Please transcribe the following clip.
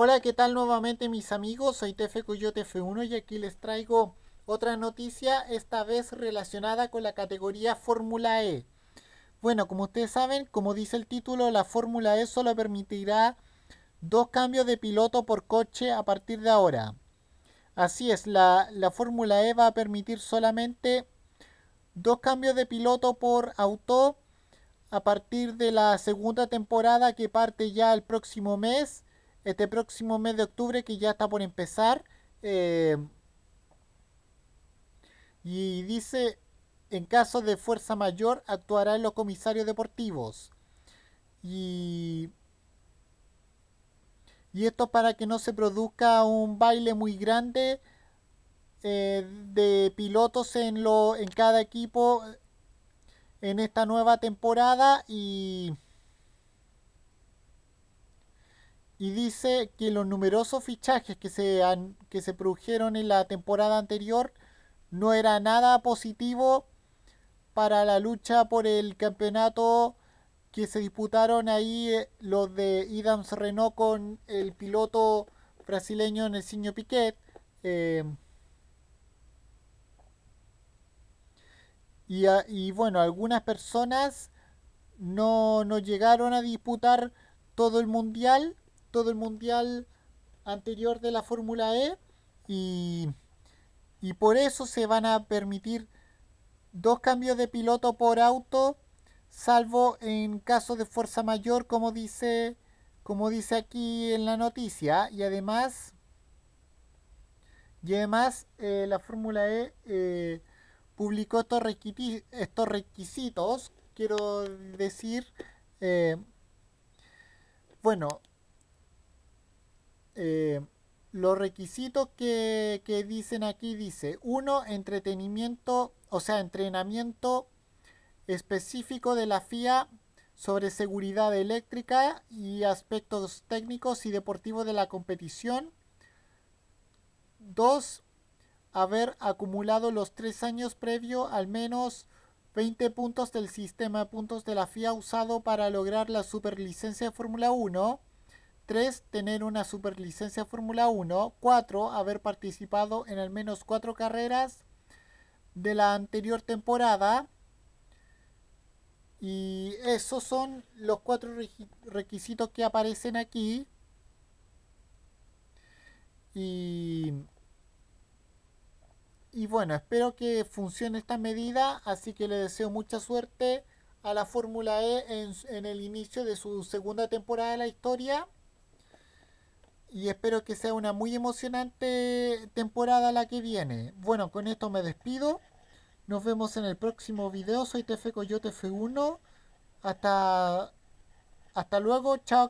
Hola, ¿qué tal nuevamente mis amigos? Soy TF Coyote F1 y aquí les traigo otra noticia, esta vez relacionada con la categoría Fórmula E. Bueno, como ustedes saben, como dice el título, la Fórmula E solo permitirá dos cambios de piloto por coche a partir de ahora. Así es, la, la Fórmula E va a permitir solamente dos cambios de piloto por auto a partir de la segunda temporada que parte ya el próximo mes este próximo mes de octubre que ya está por empezar. Eh, y dice, en caso de fuerza mayor actuarán los comisarios deportivos. Y, y esto para que no se produzca un baile muy grande eh, de pilotos en, lo, en cada equipo en esta nueva temporada y y dice que los numerosos fichajes que se, que se produjeron en la temporada anterior no era nada positivo para la lucha por el campeonato que se disputaron ahí eh, los de Idams Renault con el piloto brasileño Nelsinho Piquet. Eh, y, y, bueno, algunas personas no, no llegaron a disputar todo el mundial todo el mundial anterior de la Fórmula E y, por eso se van a permitir dos cambios de piloto por auto, salvo en caso de fuerza mayor, como dice, como dice aquí en la noticia. Y además, y además eh, la Fórmula E eh, publicó estos, requisitos, estos requisitos quiero decir, eh, bueno, eh, los requisitos que, dicen aquí dice, uno, entretenimiento, o sea, entrenamiento específico de la FIA sobre seguridad eléctrica y aspectos técnicos y deportivos de la competición. Dos, haber acumulado los tres años previo al menos 20 puntos del sistema de puntos de la FIA usado para lograr la superlicencia de Fórmula 1. 3. Tener una superlicencia Fórmula 1. Cuatro, Haber participado en al menos cuatro carreras de la anterior temporada. Y esos son los cuatro requisitos que aparecen aquí. Y, bueno, espero que funcione esta medida. Así que le deseo mucha suerte a la Fórmula E en, en el inicio de su segunda temporada de la historia y espero que sea una muy emocionante temporada la que viene. Bueno, con esto me despido. Nos vemos en el próximo video. Soy Tefe yo 1 Hasta, hasta luego. Chao,